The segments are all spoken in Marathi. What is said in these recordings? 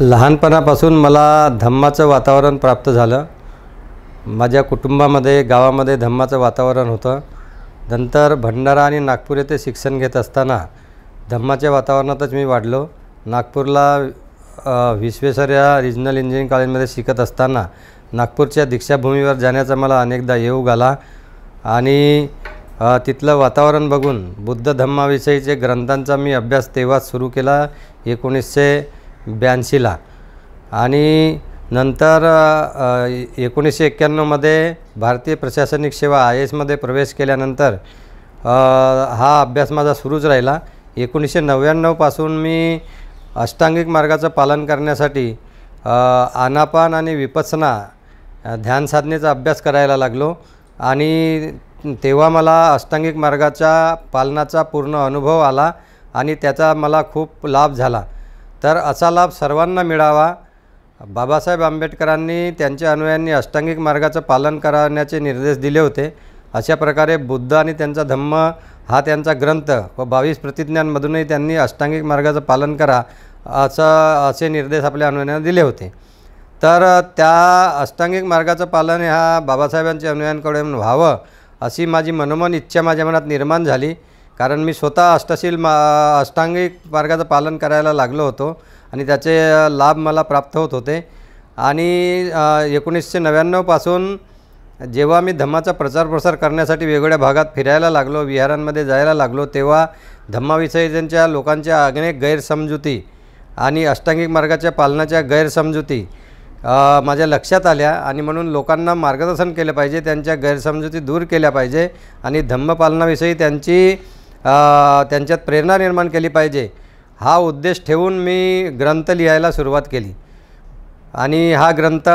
लहानपणापासून मला धम्माचं वातावरण प्राप्त झालं माझ्या कुटुंबामध्ये गावामध्ये धम्माचं वातावरण होतं नंतर भंडारा आणि नागपूर येथे शिक्षण घेत असताना धम्माच्या वातावरणातच मी वाढलो नागपूरला विश्वेश्वर या रिजनल इंजिनिअरिंग कॉलेजमध्ये शिकत असताना नागपूरच्या दीक्षाभूमीवर जाण्याचा मला अनेकदा येऊ आला आणि तिथलं वातावरण बघून बुद्ध धम्माविषयीचे ग्रंथांचा मी अभ्यास तेव्हाच सुरू केला एकोणीसशे ब्याऐंशीला आणि नंतर एकोणीसशे एक्क्याण्णवमध्ये भारतीय प्रशासनिक सेवा आय एसमध्ये प्रवेश केल्यानंतर हा अभ्यास माझा सुरूच राहिला एकोणीसशे नव्याण्णवपासून मी अष्टांगिक मार्गाचं पालन करण्यासाठी आनापान आणि विपसना ध्यान साधनेचा अभ्यास करायला लागलो आणि तेव्हा मला अष्टांगिक मार्गाच्या पालनाचा पूर्ण अनुभव आला आणि त्याचा मला खूप लाभ झाला तर असा लाभ सर्वांना मिळावा बाबासाहेब आंबेडकरांनी त्यांच्या अनुयायांनी अष्टांगिक मार्गाचं पालन करण्याचे निर्देश दिले होते अशा प्रकारे बुद्ध आणि त्यांचा धम्म हा त्यांचा ग्रंथ व बावीस प्रतिज्ञांमधूनही त्यांनी अष्टांगिक मार्गाचं पालन करा असं असे निर्देश आपल्या अनुयायांना दिले होते तर त्या अष्टांगिक मार्गाचं पालन ह्या बाबासाहेबांच्या अनुयायांकडून व्हावं अशी माझी मनोमन इच्छा माझ्या मनात निर्माण झाली कारण मी स्वतः अष्टशील मा अष्टांगिक मार्गाचं पालन करायला लागलो होतो आणि त्याचे लाभ मला प्राप्त होत होते आणि एकोणीसशे नव्याण्णवपासून जेव्हा मी धम्माचा प्रचार प्रसार करण्यासाठी वेगवेगळ्या भागात फिरायला लागलो विहारांमध्ये जायला लागलो तेव्हा धम्माविषयी त्यांच्या लोकांच्या अनेक गैरसमजुती आणि अष्टांगिक मार्गाच्या पालनाच्या गैरसमजुती माझ्या लक्षात आल्या आणि म्हणून लोकांना मार्गदर्शन केलं पाहिजे त्यांच्या गैरसमजुती दूर केल्या पाहिजे आणि धम्मपालनाविषयी त्यांची त्यांच्यात प्रेरणा निर्माण केली पाहिजे हा उद्देश ठेवून मी ग्रंथ लिहायला सुरुवात केली आणि हा ग्रंथ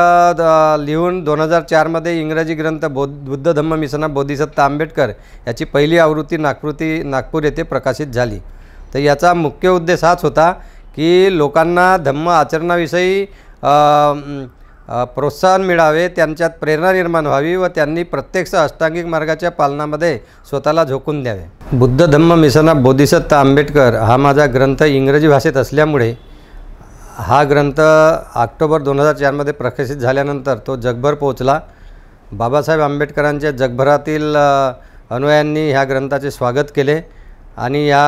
लिहून दोन हजार चारमध्ये इंग्रजी ग्रंथ बोध बुद्ध धम्म मिसना बोधिसत्ता आंबेडकर याची पहिली आवृत्ती नागपूरती नागपूर येथे प्रकाशित झाली तर याचा मुख्य उद्देश हाच होता की लोकांना धम्म आचरणाविषयी प्रोत्साहन मिळावे त्यांच्यात प्रेरणा निर्माण व्हावी व त्यांनी प्रत्यक्ष अष्टांगिक मार्गाच्या पालनामध्ये स्वतःला झोकून द्यावे बुद्ध धम्म मिसना बोधिसत्ता आंबेडकर हा माझा ग्रंथ इंग्रजी भाषेत असल्यामुळे हा ग्रंथ ऑक्टोबर दोन हजार चारमध्ये प्रकाशित झाल्यानंतर तो जगभर पोहोचला बाबासाहेब आंबेडकरांच्या जगभरातील अनुयायांनी ह्या ग्रंथाचे स्वागत केले आणि या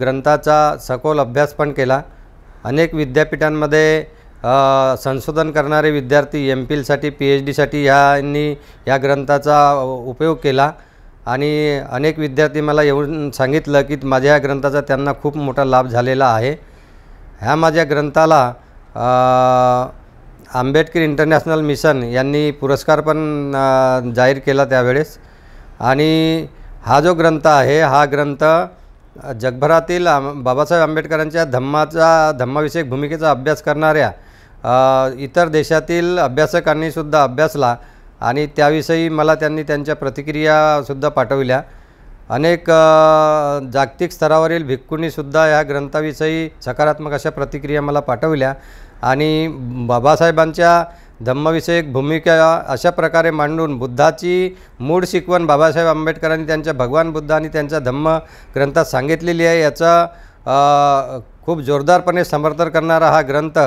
ग्रंथाचा सखोल अभ्यास पण केला अनेक विद्यापीठांमध्ये संशोधन करणारे विद्यार्थी एम फिलसाठी पी एच डीसाठी ह्यांनी या ग्रंथाचा उपयोग केला आणि अनेक विद्यार्थी मला येऊन सांगितलं की माझ्या या ग्रंथाचा त्यांना खूप मोठा लाभ झालेला आहे ह्या माझ्या ग्रंथाला आंबेडकर इंटरनॅशनल मिशन यांनी पुरस्कार पण जाहीर केला त्यावेळेस आणि हा जो ग्रंथ आहे हा ग्रंथ जगभरातील बाबासाहेब आंबेडकरांच्या धम्माचा धम्माविषयक भूमिकेचा अभ्यास करणाऱ्या इतर देशातील अभ्यासकांनीसुद्धा अभ्यासला आणि त्याविषयी मला त्यांनी त्यांच्या प्रतिक्रियासुद्धा पाठवल्या अनेक जागतिक स्तरावरील भिक्खूंनीसुद्धा या ग्रंथाविषयी सकारात्मक अशा प्रतिक्रिया मला पाठवल्या आणि बाबासाहेबांच्या धम्मविषयक भूमिका अशा प्रकारे मांडून बुद्धाची मूळ शिकवण बाबासाहेब आंबेडकरांनी त्यांच्या भगवान बुद्ध आणि त्यांच्या धम्म ग्रंथात सांगितलेली आहे याचा खूप जोरदारपणे समर्थन करणारा हा ग्रंथ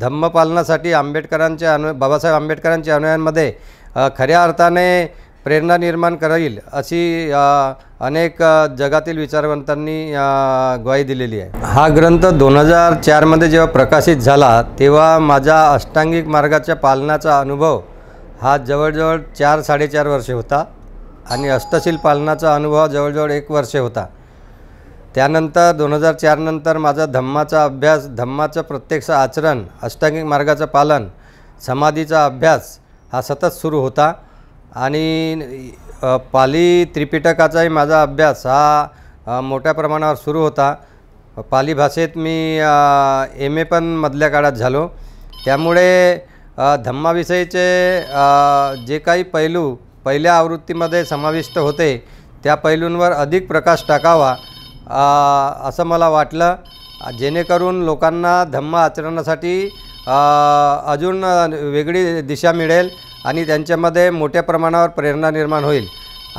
धम्मपालनासाठी आंबेडकरांच्या अनु बाबासाहेब आंबेडकरांच्या अनुयांमध्ये खऱ्या अर्थाने प्रेरणा निर्माण करेल अशी अनेक जगातील विचारवंतांनी ग्वाही दिलेली आहे हा ग्रंथ दोन हजार चारमध्ये जेव्हा प्रकाशित झाला तेव्हा माझा अष्टांगिक मार्गाच्या पालनाचा अनुभव हा जवळजवळ चार साडेचार वर्षे होता आणि अष्टशील पालनाचा अनुभव जवळजवळ एक वर्षे होता त्यानंतर दोन हजार चारनंतर माझा धम्माचा अभ्यास धम्माचं प्रत्यक्ष आचरण अष्टांगिक मार्गाचं पालन समाधीचा अभ्यास हा सतत सुरू होता आणि पाली त्रिपिटकाचाही माझा अभ्यास हा मोठ्या प्रमाणावर सुरू होता पाली भाषेत मी एम ए पण मधल्या काळात झालो त्यामुळे धम्माविषयीचे जे काही पैलू पहिल्या आवृत्तीमध्ये समाविष्ट होते त्या पैलूंवर अधिक प्रकाश टाकावा असं मला वाटलं जेणेकरून लोकांना धम्म आचरणासाठी अजून वेगळी दिशा मिळेल आणि त्यांच्यामध्ये मोठ्या प्रमाणावर प्रेरणा निर्माण होईल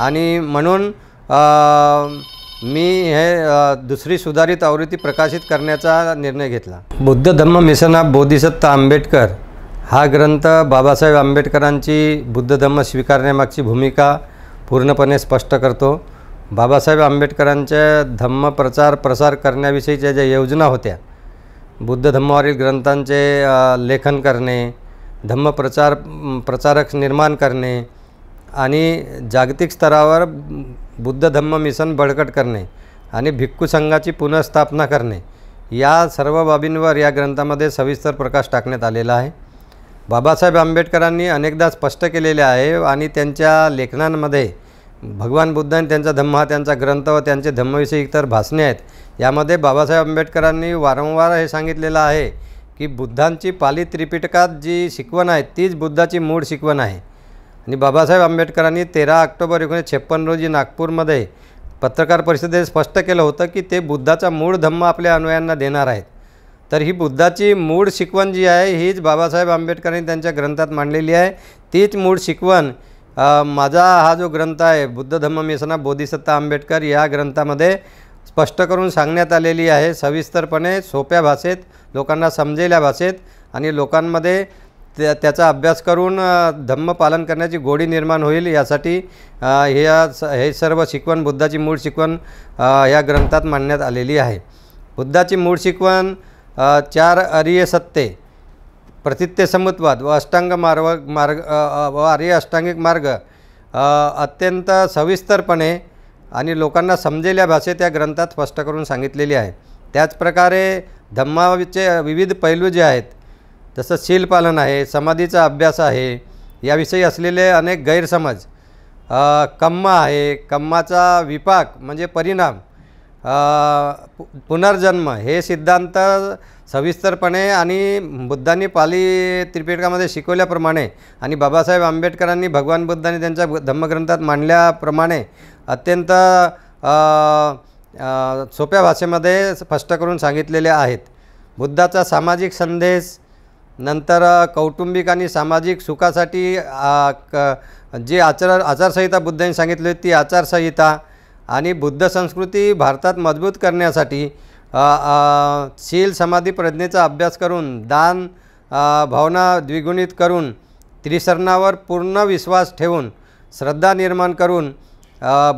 आणि म्हणून मी हे दुसरी सुधारित आवृत्ती प्रकाशित करण्याचा निर्णय घेतला बुद्ध धम्म मिशन ऑफ बोधिसत्ता आंबेडकर हा ग्रंथ बाबासाहेब आंबेडकरांची बुद्ध धम्म स्वीकारण्यामागची भूमिका पूर्णपणे स्पष्ट करतो बाबासाहेब आंबेडकरांच्या प्रचार प्रसार करण्याविषयीच्या ज्या योजना होत्या बुद्ध धम्मावरील ग्रंथांचे लेखन करणे धम्म प्रचार प्रचारक निर्माण करणे आणि जागतिक स्तरावर बुद्ध धम्म मिशन बळकट करणे आणि भिक्खू संघाची पुनर्स्थापना करणे या सर्व बाबींवर या ग्रंथामध्ये सविस्तर प्रकाश टाकण्यात आलेला आहे बाबासाहेब आंबेडकरांनी अनेकदा स्पष्ट केलेले आहे आणि त्यांच्या लेखनांमध्ये भगवान बुद्धांनी त्यांचा धम्म हा त्यांचा ग्रंथ व त्यांचे धम्मविषयी इतर भासणे आहेत यामध्ये बाबासाहेब आंबेडकरांनी वारंवार हे सांगितलेलं आहे की बुद्धांची पाली त्रिपिटकात जी शिकवण आहे तीच बुद्धाची मूळ शिकवण आहे आणि बाबासाहेब आंबेडकरांनी तेरा ऑक्टोबर एकोणीसशे छप्पन रोजी नागपूरमध्ये पत्रकार परिषदेत स्पष्ट केलं होतं की ते बुद्धाचा मूळ धम्म आपल्या अनुयांना देणार आहेत तर ही बुद्धाची मूळ शिकवण जी आहे हीच बाबासाहेब आंबेडकरांनी त्यांच्या ग्रंथात मांडलेली आहे तीच मूळ शिकवण माझा हा जो ग्रंथ आहे बुद्ध धम्म मिसना बोधिसत्ता आंबेडकर या ग्रंथामध्ये स्पष्ट करून सांगण्यात आलेली आहे सविस्तरपणे सोप्या भाषेत लोकांना समजेल्या भाषेत आणि लोकांमध्ये त्या त्याचा अभ्यास करून धम्म पालन करण्याची गोडी निर्माण होईल यासाठी हे हे सर्व शिकवण बुद्धाची मूळ शिकवण या ग्रंथात मांडण्यात आलेली आहे बुद्धाची मूळ शिकवण चार अरिय सत्ते समत्वाद व अष्टांग मार्ग मार्ग व आर्य अष्टांगिक मार्ग अत्यंत सविस्तरपणे आणि लोकांना समजेल भाषेत या ग्रंथात स्पष्ट करून सांगितलेली आहे त्याचप्रकारे धम्माचे विविध पैलू जे आहेत जसं शीलपालन आहे समाधीचा अभ्यास आहे याविषयी असलेले अनेक गैरसमज कम्मा आहे कम्माचा विपाक म्हणजे परिणाम पुनर्जन्म हे सिद्धांत सविस्तरपणे आणि बुद्धांनी पाली त्रिपिटकामध्ये शिकवल्याप्रमाणे आणि बाबासाहेब आंबेडकरांनी भगवान बुद्धांनी त्यांच्या धम्मग्रंथात मांडल्याप्रमाणे अत्यंत सोप्या भाषेमध्ये स्पष्ट करून सांगितलेले आहेत बुद्धाचा सामाजिक संदेश नंतर कौटुंबिक आणि सामाजिक सुखासाठी जी आचार आचारसंहिता बुद्धांनी सांगितली होती ती आचारसंहिता आणि बुद्ध संस्कृती भारतात मजबूत करण्यासाठी शील समाधी प्रज्ञेचा अभ्यास करून दान भावना द्विगुणित करून त्रिसरणावर पूर्ण विश्वास ठेवून श्रद्धा निर्माण करून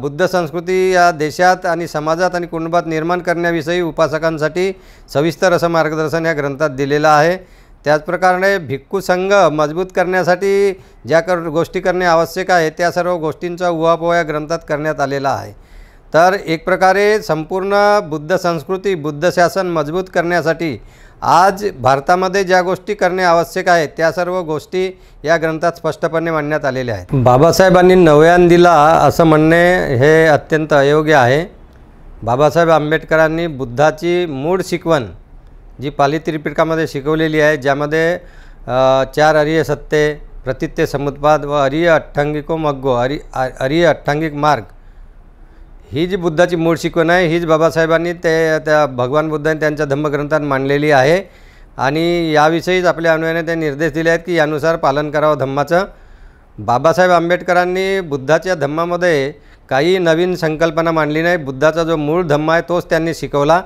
बुद्ध संस्कृती या देशात आणि समाजात आणि कुटुंबात निर्माण करण्याविषयी उपासकांसाठी सविस्तर असं मार्गदर्शन या ग्रंथात दिलेलं आहे त्याचप्रकारे भिक्खू संघ मजबूत करण्यासाठी ज्या कर गोष्टी करणे आवश्यक आहे त्या सर्व गोष्टींचा उहापोह या ग्रंथात करण्यात आलेला आहे तर एक प्रकारे संपूर्ण बुद्ध संस्कृती बुद्ध शासन मजबूत करण्यासाठी आज भारतामध्ये ज्या गोष्टी करणे आवश्यक आहे त्या सर्व गोष्टी या ग्रंथात स्पष्टपणे मांडण्यात आलेल्या आहेत बाबासाहेबांनी नव्यान दिला असं म्हणणे हे अत्यंत अयोग्य आहे बाबासाहेब आंबेडकरांनी बुद्धाची मूळ शिकवण जी पाली त्रिपिटकामध्ये शिकवलेली आहे ज्यामध्ये चार अरिय सत्ते प्रतित्य समुत्पाद व अरिय अठ्ठांगिको मग्गो अरि अरिय अठ्ठांगिक मार्ग ही जी बुद्धाची मूळ शिकवण आहे हीच बाबासाहेबांनी ते त्या भगवान बुद्धाने त्यांच्या धम्मग्रंथात मांडलेली आहे आणि याविषयीच आपल्या अनुयाने ते निर्देश दिले आहेत की यानुसार पालन करावं धम्माचं बाबासाहेब आंबेडकरांनी बुद्धाच्या धम्मामध्ये काही नवीन संकल्पना मांडली नाही बुद्धाचा जो मूळ धम्म आहे तोच त्यांनी शिकवला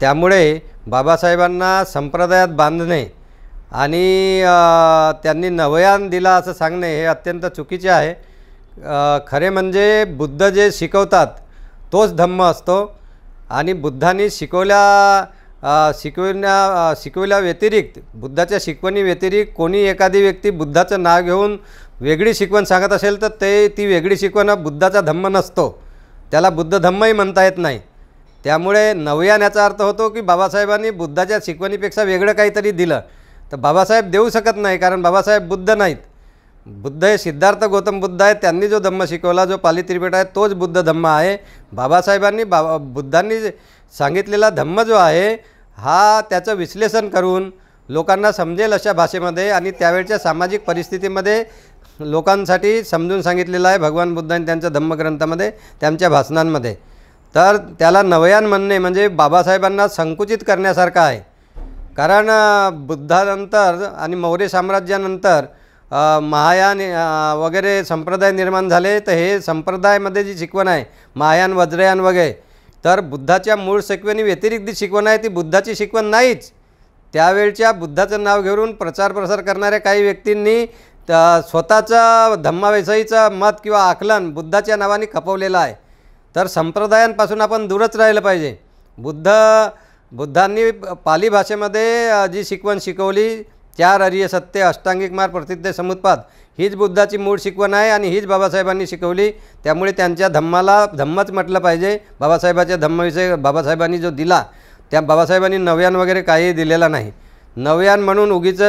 त्यामुळे बाबासाहेबांना संप्रदायात बांधणे आणि त्यांनी नवयान दिला असं सांगणे हे अत्यंत चुकीचे आहे खरे म्हणजे बुद्ध जे शिकवतात तोच धम्म असतो आणि बुद्धांनी शिकवल्या शिकविण्या शिकविल्या व्यतिरिक्त बुद्धाच्या शिकवणी व्यतिरिक्त कोणी एखादी व्यक्ती बुद्धाचं नाव घेऊन वेगळी शिकवण सांगत असेल तर ते ती वेगळी शिकवण बुद्धाचा धम्म नसतो त्याला बुद्ध धम्मही म्हणता येत नाही त्यामुळे नवयान याचा अर्थ होतो की बाबासाहेबांनी बुद्धाच्या शिकवणीपेक्षा वेगळं काहीतरी दिलं तर बाबासाहेब देऊ शकत नाही कारण बाबासाहेब बुद्ध नाहीत बुद्ध हे सिद्धार्थ गौतम बुद्ध आहे त्यांनी जो धम्म शिकवला जो पाली त्रिपीठ आहे तोच बुद्ध धम्म आहे बाबासाहेबांनी बाबा बुद्धांनी सांगितलेला धम्म जो आहे हा त्याचं विश्लेषण करून लोकांना समजेल अशा भाषेमध्ये आणि त्यावेळच्या सामाजिक परिस्थितीमध्ये लोकांसाठी समजून सांगितलेलं आहे भगवान बुद्धांनी त्यांच्या धम्मग्रंथामध्ये त्यांच्या भाषणांमध्ये तर त्याला नवयान म्हणणे म्हणजे बाबासाहेबांना संकुचित करण्यासारखं आहे कारण बुद्धानंतर आणि मौर्य साम्राज्यानंतर महायान वगैरे संप्रदाय निर्माण झाले तर हे संप्रदायामध्ये जी शिकवण आहे महायान वज्रयान वगैरे तर बुद्धाच्या मूळ शिकवणी व्यतिरिक्त जी शिकवण आहे ती बुद्धाची शिकवण नाहीच त्यावेळच्या बुद्धाचं नाव घेऊन प्रचार प्रसार करणाऱ्या काही व्यक्तींनी स्वतःचा धम्माविषयीचं मत किंवा आकलन बुद्धाच्या नावाने खपवलेलं आहे तर संप्रदायांपासून आपण दूरच राहिलं पाहिजे बुद्ध बुद्धांनी पाली भाषेमध्ये जी शिकवण शिकवली चार आर्य सत्य अष्टांगिक मार प्रतिज्ञ समुत्पाद हीच बुद्धाची मूळ शिकवण आहे आणि हीच बाबासाहेबांनी शिकवली त्यामुळे त्यांच्या धम्माला धम्मच म्हटलं पाहिजे बाबासाहेबाच्या धम्माविषयी बाबासाहेबांनी जो दिला त्या बाबासाहेबांनी नव्यान वगैरे काहीही दिलेला नाही नव्यान म्हणून उगीच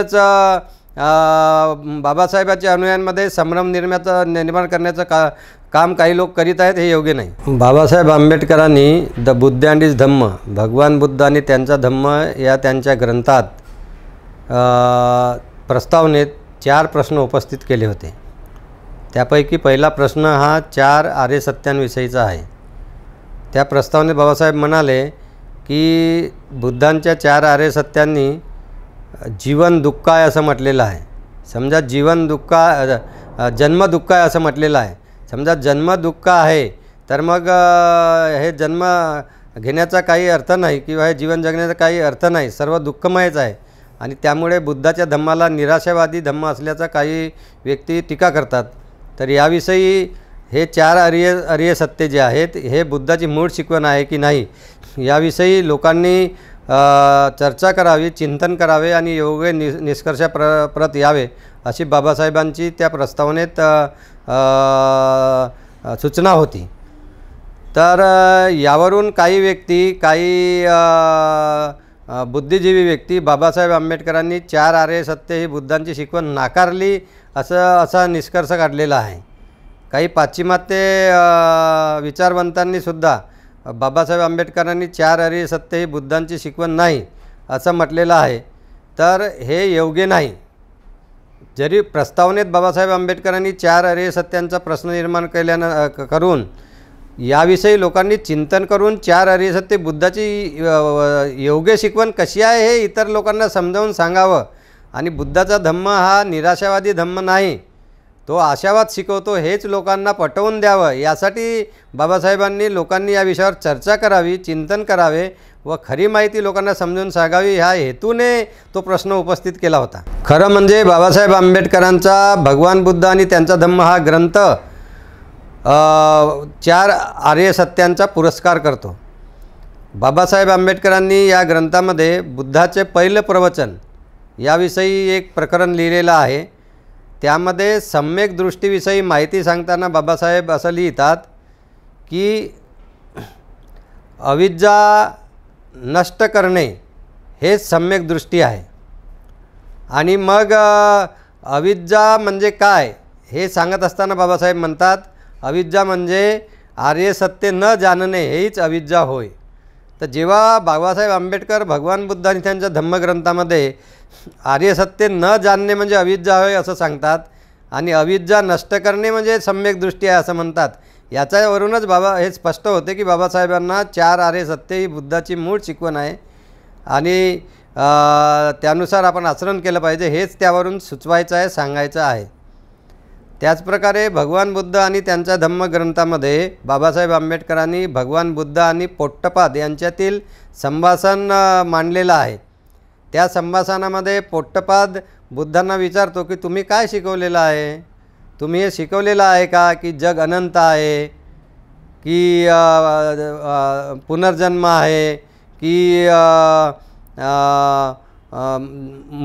बाबासाहेबाच्या अनुयायांमध्ये संभ्रम निर्माचं निर्माण करण्याचं का काम काही लोक करीत आहेत हे योग्य नाही बाबासाहेब आंबेडकरांनी the Buddha and his Dhamma भगवान बुद्ध आणि त्यांचा धम्म या त्यांच्या ग्रंथात प्रस्तावनेत चार प्रश्न उपस्थित केले होते त्यापैकी पहिला प्रश्न हा चार आर्य सत्यांविषयीचा आहे त्या प्रस्तावने बाबासाहेब म्हणाले की बुद्धांच्या चार आर्य सत्यांनी जीवन आहे असं म्हटलेलं आहे समजा जीवन दुःख जन्म दुःख आहे असं म्हटलेलं आहे समजा जन्म दुःख आहे तर मग हे जन्म घेण्याचा काही अर्थ नाही किंवा हे जीवन जगण्याचा काही अर्थ नाही सर्व दुःखमयच आहे आणि त्यामुळे बुद्धाच्या धम्माला निराशावादी धम्म असल्याचा काही व्यक्ती टीका करतात तर याविषयी हे चार आर्य आर्य सत्य जे आहेत हे बुद्धाची मूळ शिकवण आहे की नाही याविषयी लोकांनी चर्चा करावी चिंतन करावे आणि योग्य नि निष्कर्षा प्र प्रत यावे अशी बाबासाहेबांची त्या प्रस्तावनेत सूचना होती तर यावरून काही व्यक्ती काही बुद्धिजीवी व्यक्ती बाबासाहेब आंबेडकरांनी चार आर्य सत्य ही बुद्धांची शिकवण नाकारली असं असा निष्कर्ष काढलेला आहे काही पाश्चिमात्य विचारवंतांनीसुद्धा बाबासाहेब आंबेडकरांनी चार आर्य सत्य ही बुद्धांची शिकवण नाही असं म्हटलेलं आहे तर हे योग्य नाही जरी प्रस्तावनेत बाबासाहेब आंबेडकरांनी चार आर्य सत्यांचा प्रश्न निर्माण केल्यानं करून याविषयी लोकांनी चिंतन करून चार अरिसत्य बुद्धाची योग्य शिकवण कशी आहे हे इतर लोकांना समजावून सांगावं आणि बुद्धाचा धम्म हा निराशावादी धम्म नाही तो आशावाद शिकवतो हेच लोकांना पटवून द्यावं यासाठी बाबासाहेबांनी लोकांनी या विषयावर चर्चा करावी चिंतन करावे व खरी माहिती लोकांना समजून सांगावी ह्या हेतूने तो प्रश्न उपस्थित केला होता खरं म्हणजे बाबासाहेब आंबेडकरांचा भगवान बुद्ध आणि त्यांचा धम्म हा ग्रंथ चार आर्य सत्यांचा पुरस्कार करतो बाबासाहेब आंबेडकरांनी या ग्रंथामध्ये बुद्धाचे पहिलं प्रवचन याविषयी एक प्रकरण लिहिलेलं आहे त्यामध्ये सम्यक दृष्टीविषयी माहिती सांगताना बाबासाहेब असं लिहितात की अविद्या नष्ट करणे हे सम्यक दृष्टी आहे आणि मग अविद्या म्हणजे काय हे सांगत असताना बाबासाहेब म्हणतात अविद्या म्हणजे आर्य सत्य न जाणणे हेच अविद्या होय तर जेव्हा बाबासाहेब आंबेडकर भगवान बुद्ध आणि त्यांच्या धम्मग्रंथामध्ये आर्य सत्य न जाणणे म्हणजे अविद्या होय असं सांगतात आणि अविद्या नष्ट करणे म्हणजे सम्यक दृष्टी आहे असं म्हणतात याच्यावरूनच बाबा हे स्पष्ट होते की बाबासाहेबांना चार आर्य सत्य ही बुद्धाची मूळ शिकवण आहे आणि त्यानुसार आपण आचरण केलं पाहिजे हेच त्यावरून सुचवायचं आहे सांगायचं आहे त्याचप्रकारे भगवान बुद्ध आणि त्यांच्या धम्मग्रंथामध्ये बाबासाहेब आंबेडकरांनी भगवान बुद्ध आणि पोट्टपाद यांच्यातील संभाषण मांडलेलं आहे त्या संभाषणामध्ये पोट्टपाद बुद्धांना विचारतो की तुम्ही काय शिकवलेलं आहे तुम्ही हे शिकवलेलं आहे का की जग अनंत आहे की पुनर्जन्म आहे की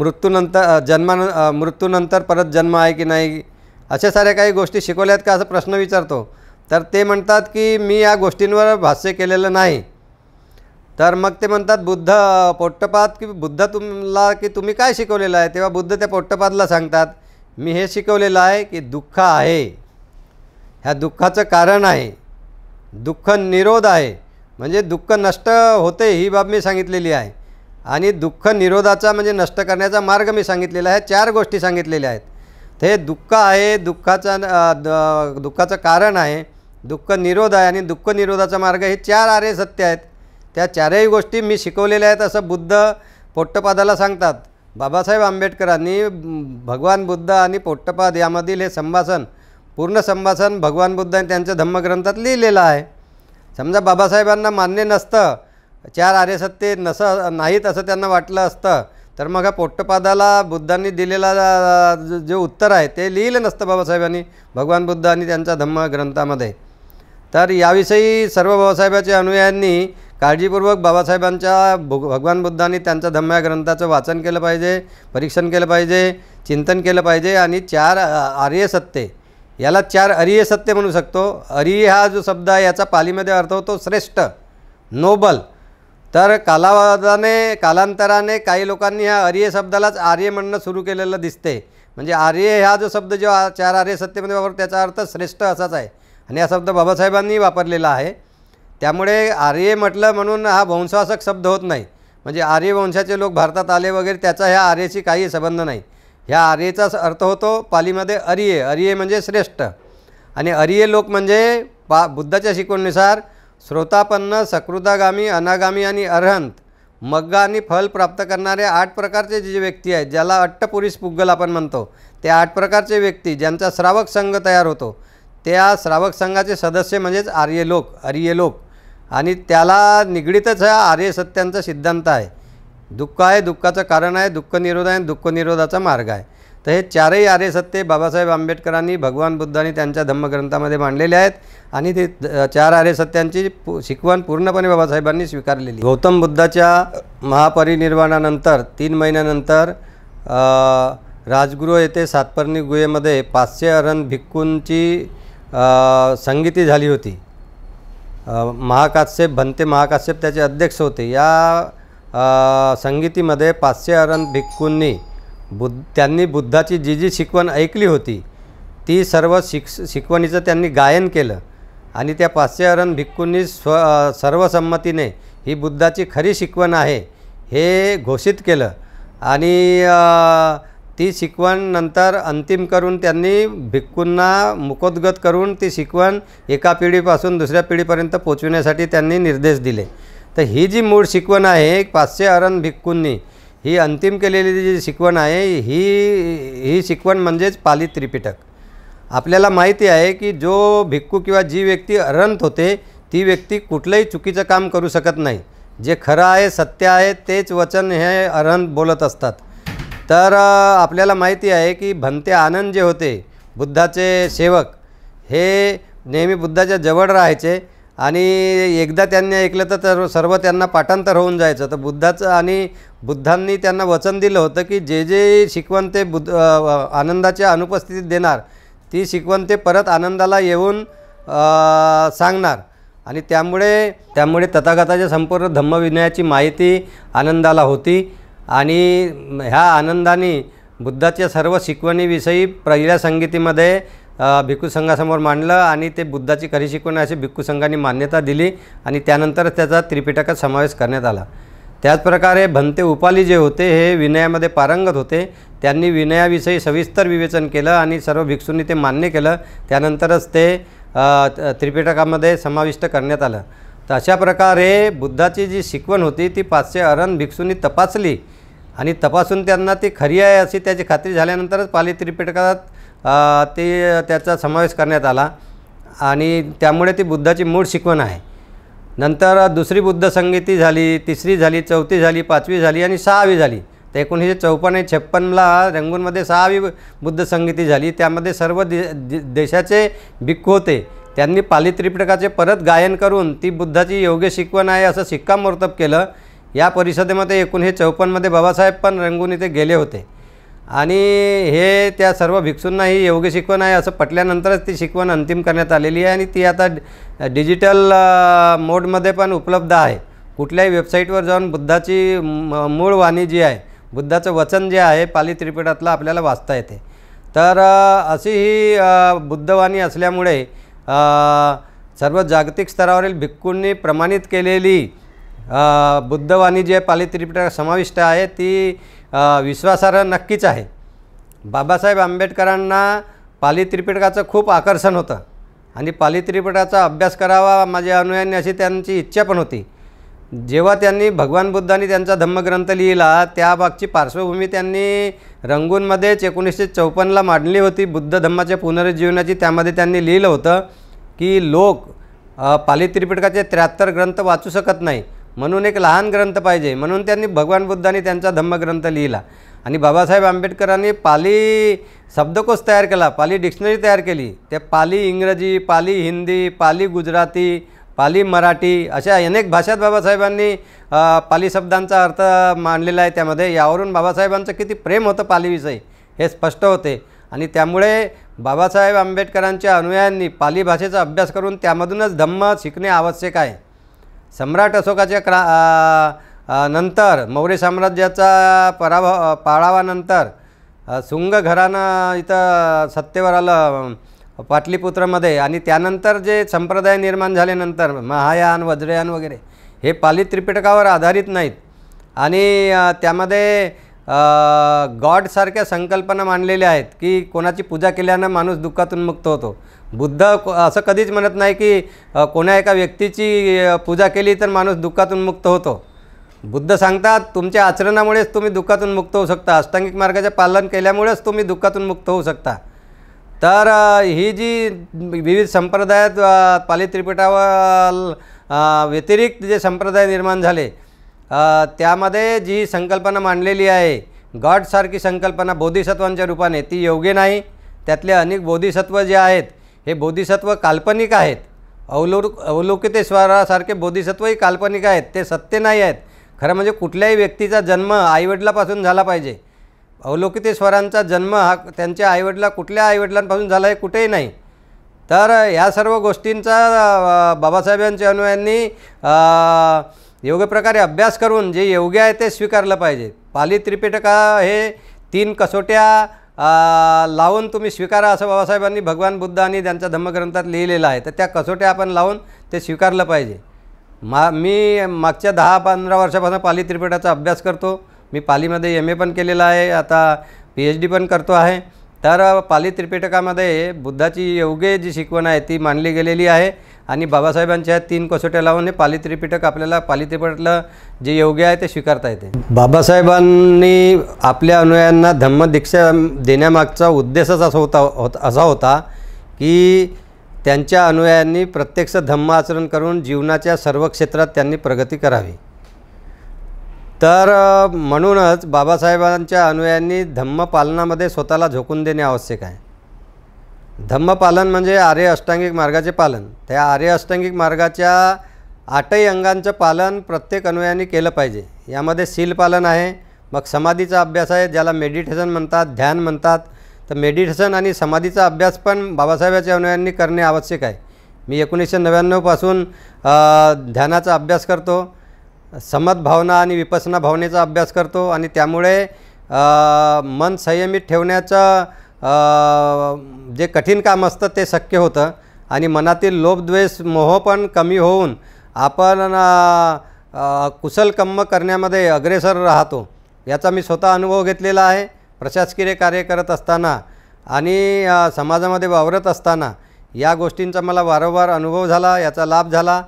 मृत्यूनंतर जन्मान मृत्यूनंतर परत जन्म आहे की नाही अशा साऱ्या काही गोष्टी शिकवल्यात का असा प्रश्न विचारतो तर ते म्हणतात की मी या गोष्टींवर भाष्य केलेलं नाही तर मग ते म्हणतात बुद्ध पोट्टपाद की बुद्ध तुमला की तुम्ही काय शिकवलेलं आहे तेव्हा बुद्ध त्या पोट्टपादला सांगतात मी हे शिकवलेलं आहे की दुःख आहे ह्या दुःखाचं कारण आहे दुःख निरोध आहे म्हणजे दुःख नष्ट होते ही बाब मी सांगितलेली आहे आणि दुःख निरोधाचा म्हणजे नष्ट करण्याचा मार्ग मी सांगितलेला आहे चार गोष्टी सांगितलेल्या आहेत ते दुःख आहे दुःखाचा दुःखाचं कारण आहे दुःख निरोध आहे आणि दुःख निरोधाचा मार्ग हे चार आर्य सत्य आहेत त्या चारही गोष्टी मी शिकवलेल्या आहेत असं बुद्ध पोट्टपादाला सांगतात बाबासाहेब आंबेडकरांनी भगवान बुद्ध आणि पोट्टपाद यामधील हे संभाषण पूर्ण संभाषण भगवान बुद्ध आणि त्यांच्या धम्मग्रंथात लिहिलेलं आहे समजा बाबासाहेबांना मान्य नसतं चार आर्यसत्य नसं नाहीत असं त्यांना वाटलं असतं तर मग ह्या पोट्टपादाला बुद्धांनी दिलेला जे उत्तर आहे ते लिहिलं नसतं बाबासाहेबांनी भगवान बुद्ध आणि त्यांचा धम्म ग्रंथामध्ये तर याविषयी सर्व बाबासाहेबाच्या अनुयायांनी काळजीपूर्वक बाबासाहेबांच्या भगवान बुद्धांनी त्यांच्या धम्म्या ग्रंथाचं वाचन केलं पाहिजे परीक्षण केलं पाहिजे चिंतन केलं पाहिजे आणि चार आर्य सत्य याला चार अरिय सत्य म्हणू शकतो अरिय हा जो शब्द आहे याचा पालीमध्ये अर्थ होतो श्रेष्ठ नोबल तर कालावादाने कालांतराने काही लोकांनी ह्या आर्य शब्दालाच आर्य म्हणणं सुरू केलेलं दिसते म्हणजे आर्य हा जो शब्द जो चार आर्य सत्तेमध्ये वापर त्याचा अर्थ श्रेष्ठ असाच आहे आणि हा शब्द बाबासाहेबांनी वापरलेला आहे त्यामुळे आर्य म्हटलं म्हणून हा वंशवासक शब्द होत नाही म्हणजे आर्य वंशाचे लोक भारतात आले वगैरे त्याचा ह्या आर्यशी काही संबंध नाही ह्या आर्येचाच अर्थ होतो पालीमध्ये अरिये अर्य म्हणजे श्रेष्ठ आणि अरिये लोक म्हणजे पा बुद्धाच्या शिकवणीनुसार श्रोतापन्न सकृदागामी अनागामी आणि अर्हंत मग्गा आणि फल प्राप्त करणारे आठ प्रकारचे जे व्यक्ती आहेत ज्याला अट्टपुरीस पुग्गल आपण म्हणतो ते आठ प्रकारचे व्यक्ती ज्यांचा श्रावक संघ तयार होतो त्या श्रावक संघाचे सदस्य म्हणजेच आर्य लोक आर्य लोक आणि त्याला निगडीतच हा आर्य सत्यांचा सिद्धांत आहे दुःख आहे दुःखाचं कारण आहे दुःख निरोध आहे दुःख निरोधाचा मार्ग आहे तर हे चारही आर्य सत्य बाबासाहेब आंबेडकरांनी भगवान बुद्धांनी त्यांच्या धम्मग्रंथामध्ये मांडलेले आहेत आणि ते चार आर्य सत्यांची शिकवण पूर्णपणे बाबासाहेबांनी स्वीकारलेली गौतम बुद्धाच्या महापरिनिर्वाणानंतर तीन महिन्यानंतर राजगृह येथे सातपर्णी गुहेमध्ये पाचशे अरण भिक्कूंची संगीती झाली होती महाकाश्यप भंते महाकाश्यप त्याचे अध्यक्ष होते या संगीतीमध्ये पाचशे अरण भिक्कूंनी बुद्ध त्यांनी बुद्धाची जी जी शिकवण ऐकली होती ती सर्व शिक शिकवणीचं त्यांनी गायन केलं आणि त्या पाश्चरण भिक्खूंनी स्व सर्वसंमतीने ही बुद्धाची खरी शिकवण आहे हे घोषित केलं आणि ती शिकवण नंतर अंतिम करून त्यांनी भिक्खूंना मुकोद्गत करून ती शिकवण एका पिढीपासून दुसऱ्या पिढीपर्यंत पोचविण्यासाठी त्यांनी निर्देश दिले तर ही जी मूळ शिकवण आहे पाचशे अरण भिक्खूंनी ही अंतिम केलेली जी शिकवण आहे ही ही शिकवण म्हणजेच पाली त्रिपिटक आपल्याला माहिती आहे की जो भिक्खू किंवा जी व्यक्ती अरंत होते ती व्यक्ती कुठलंही चुकीचं काम करू शकत नाही जे खरं आहे सत्य आहे तेच वचन हे अरंत बोलत असतात तर आपल्याला माहिती आहे की भंते आनंद जे होते बुद्धाचे सेवक हे नेहमी बुद्धाच्या जवळ राहायचे आणि एकदा त्यांनी ऐकलं तर तर सर्व त्यांना पाठांतर होऊन जायचं तर बुद्धाचं आणि बुद्धांनी त्यांना वचन दिलं होतं की जे जे शिकवण ते बुद्ध आनंदाच्या अनुपस्थितीत देणार ती शिकवण ते परत आनंदाला येऊन सांगणार आणि त्यामुळे त्यामुळे तथागताच्या संपूर्ण धम्मविनयाची माहिती आनंदाला होती आणि ह्या आनंदाने बुद्धाच्या सर्व शिकवणीविषयी पहिल्या संगीतीमध्ये भिक्खू संघासमोर मांडलं आणि ते बुद्धाची खरी शिकवण अशी भिक्खू संघाने मान्यता दिली आणि त्यानंतर त्याचा त्रिपिटकात समावेश करण्यात आला त्याचप्रकारे भंते उपाली जे होते हे विनयामध्ये पारंगत होते त्यांनी विनयाविषयी सविस्तर विवेचन केलं आणि सर्व भिक्षूंनी ते मान्य केलं त्यानंतरच ते त्रिपिटकामध्ये समाविष्ट करण्यात आलं तर अशा प्रकारे बुद्धाची जी शिकवण होती ती पाचशे अरण भिक्षूंनी तपासली आणि तपासून त्यांना ती खरी आहे अशी त्याची खात्री झाल्यानंतरच पाली त्रिपिटकात ते त्याचा समावेश करण्यात आला आणि त्यामुळे ती बुद्धाची मूळ शिकवण आहे नंतर दुसरी बुद्ध संगीती झाली तिसरी झाली चौथी झाली पाचवी झाली आणि सहावी झाली तर एकोणीसशे चौपन्न छप्पनला रंगूनमध्ये सहावी बुद्ध संगीती झाली त्यामध्ये सर्व देशाचे भिक्खू होते त्यांनी पाली त्रिपिटकाचे परत गायन करून ती बुद्धाची योग्य शिकवण आहे असं शिक्कामोर्तब केलं या परिषदेमध्ये एकोणीसशे चौपन्नमध्ये बाबासाहेब पण रंगून इथे गेले होते आणि हे त्या सर्व भिक्षूंना ही योग्य शिकवण आहे असं पटल्यानंतरच ती शिकवण अंतिम करण्यात आलेली आहे आणि ती आता डिजिटल मोडमध्ये पण उपलब्ध आहे कुठल्याही वेबसाईटवर जाऊन बुद्धाची मूळ वाणी जी आहे बुद्धाचं वचन जे आहे पाली त्रिपिटातलं आपल्याला वाचता येते तर अशी ही बुद्धवाणी असल्यामुळे सर्व जागतिक स्तरावरील भिक्खूंनी प्रमाणित केलेली बुद्धवाणी जी आहे पाली त्रिपिटात समाविष्ट आहे ती विश्वासार्ह नक्कीच आहे बाबासाहेब आंबेडकरांना पाली त्रिपिटकाचं खूप आकर्षण होतं आणि पाली त्रिपिटकाचा अभ्यास करावा माझ्या अनुयायांनी अशी त्यांची इच्छा पण होती जेव्हा त्यांनी भगवान बुद्धांनी त्यांचा धम्मग्रंथ लिहिला त्या पार्श्वभूमी त्यांनी रंगूनमध्येच एकोणीसशे चौपन्नला मांडली होती बुद्ध धम्माच्या पुनरुज्जीवनाची त्यामध्ये त्यांनी लिहिलं होतं की लोक पाली त्रिपिटकाचे त्र्याहत्तर ग्रंथ वाचू शकत नाही म्हणून एक लहान ग्रंथ पाहिजे म्हणून त्यांनी भगवान बुद्धाने त्यांचा धम्मग्रंथ लिहिला आणि बाबासाहेब आंबेडकरांनी पाली शब्दकोश तयार केला पाली डिक्शनरी तयार केली त्या पाली इंग्रजी पाली हिंदी पाली गुजराती पाली मराठी अशा अनेक भाषात बाबासाहेबांनी पाली शब्दांचा अर्थ मांडलेला आहे त्यामध्ये यावरून बाबासाहेबांचं किती प्रेम होतं पालीविषयी हे स्पष्ट होते आणि त्यामुळे बाबासाहेब आंबेडकरांच्या अनुयायांनी पाली भाषेचा अभ्यास करून त्यामधूनच धम्म शिकणे आवश्यक आहे सम्राट अशोकाच्या क्रा नंतर मौर्य साम्राज्याचा पराभव पाळावानंतर शुंग घरानं इथं सत्तेवर आलं पाटलीपुत्रामध्ये आणि त्यानंतर जे संप्रदाय निर्माण झाल्यानंतर महायान वज्रयान वगैरे हे पाली त्रिपिटकावर आधारित नाहीत आणि त्यामध्ये गॉडसारख्या संकल्पना मानलेल्या आहेत की कोणाची पूजा केल्यानं माणूस दुःखातून मुक्त होतो बुद्ध असं कधीच म्हणत नाही की कोणा एका व्यक्तीची पूजा केली तर माणूस दुःखातून मुक्त होतो बुद्ध सांगतात तुमच्या आचरणामुळेच तुम्ही दुःखातून मुक्त होऊ शकता अष्टांगिक मार्गाचे पालन केल्यामुळेच तुम्ही दुःखातून मुक्त होऊ शकता तर ही जी विविध संप्रदायात पाली त्रिपीठावर व्यतिरिक्त जे संप्रदाय निर्माण झाले त्यामध्ये जी संकल्पना मांडलेली आहे गॉडसारखी संकल्पना बोधिसत्वांच्या रूपाने ती योग्य नाही त्यातले अनेक बोधिसत्व जे आहेत हे बोधिसत्व काल्पनिक आहेत अवलो अवलोकितेश्वरासारखे बोधिसत्वही काल्पनिक आहेत ते सत्य नाही आहेत खरं म्हणजे कुठल्याही व्यक्तीचा जन्म आईवडिलापासून झाला पाहिजे अवलोकितेश्वरांचा जन्म हा त्यांच्या आईवडिला कुठल्या आईवडिलांपासून झाला आहे कुठेही नाही तर ह्या सर्व गोष्टींचा बाबासाहेबांच्या अनुयांनी योग्य प्रकारे अभ्यास करून जे योग्य आहे ते स्वीकारलं पाहिजे पाली त्रिपिटका हे तीन कसोट्या लावून तुम्ही स्वीकारा असं बाबासाहेबांनी भगवान बुद्ध आणि त्यांच्या धम्मग्रंथात लिहिलेलं आहे तर त्या कसोट्या आपण लावून ते स्वीकारलं पाहिजे मा मी मागच्या दहा पंधरा वर्षापासून पाली त्रिपिटाचा अभ्यास करतो मी पालीमध्ये एम ए पण केलेला आहे आता पी एच डी पण करतो आहे तर पाली त्रिपिटकामध्ये बुद्धाची योग्य जी शिकवण आहे ती मानली गेलेली आहे आणि बाबासाहेबांच्या तीन कसोट्या लावून हे त्रिपिटक आपल्याला पालित्रिपिटकला जे योग्य आहे ते स्वीकारता येते बाबासाहेबांनी आपल्या अनुयायांना दीक्षा देण्यामागचा उद्देशच असा होता होता असा होता की त्यांच्या अनुयायांनी प्रत्यक्ष धम्म आचरण करून जीवनाच्या सर्व क्षेत्रात त्यांनी प्रगती करावी तर म्हणूनच बाबासाहेबांच्या अनुयायांनी धम्मपालनामध्ये स्वतःला झोकून देणे आवश्यक आहे धम्मपालन म्हणजे आर्य अष्टांगिक मार्गाचे पालन त्या आर्य अष्टांगिक मार्गाच्या आठही अंगांचं पालन प्रत्येक अनुयायांनी केलं पाहिजे यामध्ये पालन आहे मग समाधीचा अभ्यास आहे ज्याला मेडिटेशन म्हणतात ध्यान म्हणतात तर मेडिटेशन आणि समाधीचा अभ्यास पण बाबासाहेबाच्या अनुवयांनी करणे आवश्यक आहे मी एकोणीसशे नव्याण्णवपासून ध्यानाचा अभ्यास करतो समत भावना आणि विपसना भावनेचा अभ्यास करतो आणि त्यामुळे मन संयमित ठेवण्याचं जे कठीण काम असतं ते शक्य होतं आणि मनातील लोभद्वेष मोह पण कमी होऊन आपण कुशल कम्म करण्यामध्ये अग्रेसर राहतो याचा मी स्वतः अनुभव घेतलेला आहे प्रशासकीय कार्य करत असताना आणि समाजामध्ये वावरत असताना या गोष्टींचा मला वारंवार अनुभव झाला याचा लाभ झाला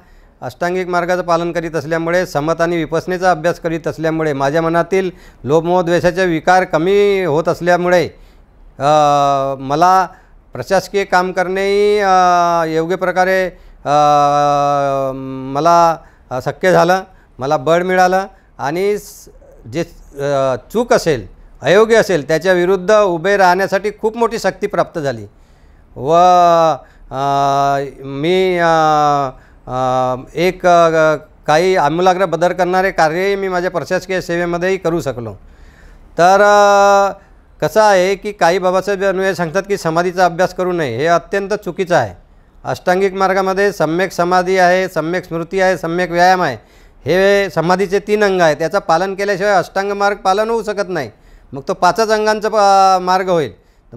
अष्टांगिक मार्गाचं पालन करीत असल्यामुळे समत आणि विपसनेचा अभ्यास करीत असल्यामुळे माझ्या मनातील लोभमोह विकार कमी होत असल्यामुळे मला प्रशासकीय काम करणे योग्य प्रकारे मला शक्य झालं मला बळ मिळालं आणि जे चूक असेल अयोग्य असेल त्याच्या विरुद्ध उभे राहण्यासाठी खूप मोठी शक्ती प्राप्त झाली व मी एक काही आमूलाग्र बदल करणारे कार्यही मी माझ्या प्रशासकीय सेवेमध्येही करू शकलो तर कसं आहे की काही बाबासाहेब अनुयाय सांगतात की समाधीचा अभ्यास करू नये हे अत्यंत चुकीचं आहे अष्टांगिक मार्गामध्ये सम्यक समाधी आहे सम्यक स्मृती आहे सम्यक व्यायाम आहे हे समाधीचे तीन अंग आहे त्याचं पालन केल्याशिवाय अष्टांग मार्ग पालन होऊ शकत नाही मग तो पाचच अंगांचा मार्ग होईल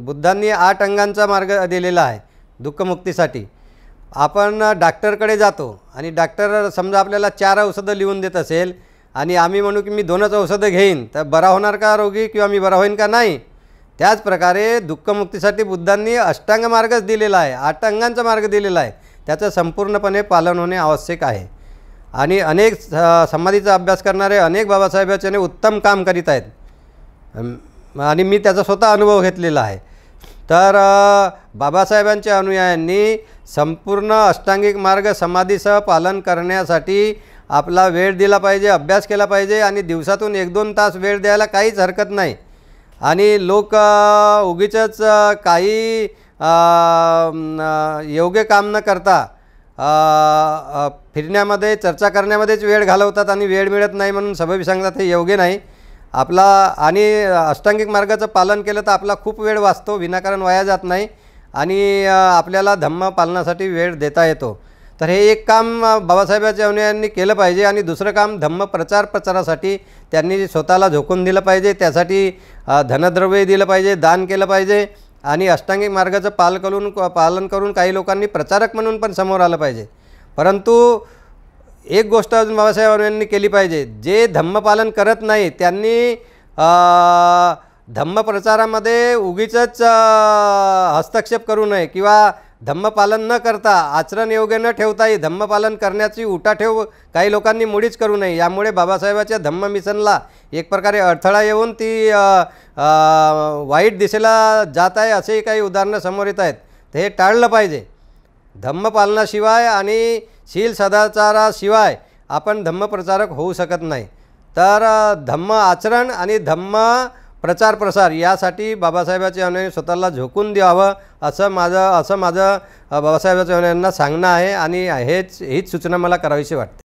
बुद्धांनी आठ अंगांचा मार्ग दिलेला आहे दुःखमुक्तीसाठी आपण डॉक्टरकडे जातो आणि डॉक्टर समजा आपल्याला चार औषधं लिहून देत असेल आणि आम्ही म्हणू की मी दोनच औषधं घेईन तर बरा होणार का रोगी किंवा मी बरा होईन का नाही त्याचप्रकारे दुःखमुक्तीसाठी बुद्धांनी अष्टांग मार्गच दिलेला आहे आठ अंगांचा मार्ग दिलेला आहे त्याचं संपूर्णपणे पालन होणे आवश्यक आहे आणि अनेक समाधीचा अभ्यास करणारे अनेक बाबासाहेब याच्याने उत्तम काम करीत आहेत आणि मी त्याचा स्वतः अनुभव घेतलेला आहे तर बाबासाहेबांच्या अनुयायांनी संपूर्ण अष्टांगिक मार्ग समाधीसह पालन करण्यासाठी आपला वेळ दिला पाहिजे अभ्यास केला पाहिजे आणि दिवसातून एक दोन तास वेळ द्यायला काहीच हरकत नाही आणि लोक उगीच काही योग्य काम न करता फिरण्यामध्ये चर्चा करण्यामध्येच वेळ घालवतात आणि वेळ मिळत नाही म्हणून सभा सांगतात हे योग्य नाही आपला आणि अष्टांगिक मार्गाचं पालन केलं तर आपला खूप वेळ वाचतो विनाकारण वाया जात नाही आणि आपल्याला धम्म पालनासाठी वेळ देता येतो तर हे एक काम बाबासाहेबाच्या जवणे यांनी केलं पाहिजे आणि दुसरं काम धम्म प्रचार प्रचारासाठी त्यांनी स्वतःला झोकून दिलं पाहिजे त्यासाठी धनद्रव्य दिलं पाहिजे दान केलं पाहिजे आणि अष्टांगिक मार्गाचं पाल करून पालन करून काही लोकांनी प्रचारक म्हणून पण समोर आलं पाहिजे परंतु एक गोष्ट अजून बाबासाहेब यांनी केली पाहिजे जे धम्मपालन करत नाही त्यांनी धम्मप्रचारामध्ये उगीच हस्तक्षेप करू नये किंवा धम्मपालन न करता आचरण योग्य न ठेवता ठेवताही धम्मपालन करण्याची ठेव काही लोकांनी मुळीच करू नये यामुळे बाबासाहेबाच्या धम्म मिशनला एक प्रकारे अडथळा येऊन ती वाईट दिशेला जात आहे असेही काही उदाहरणं समोर येत आहेत तर हे टाळलं पाहिजे धम्मपालनाशिवाय आणि शील सदाचाराशिवाय आपण धम्मप्रचारक होऊ शकत नाही तर धम्म आचरण आणि धम्म प्रचार प्रसार यासाठी बाबासाहेबाच्या यांनी स्वतःला झोकून द्यावं असं माझं असं माझं बाबासाहेबाच्या यांना सांगणं आहे आणि हेच हीच सूचना मला करावीशी वाटते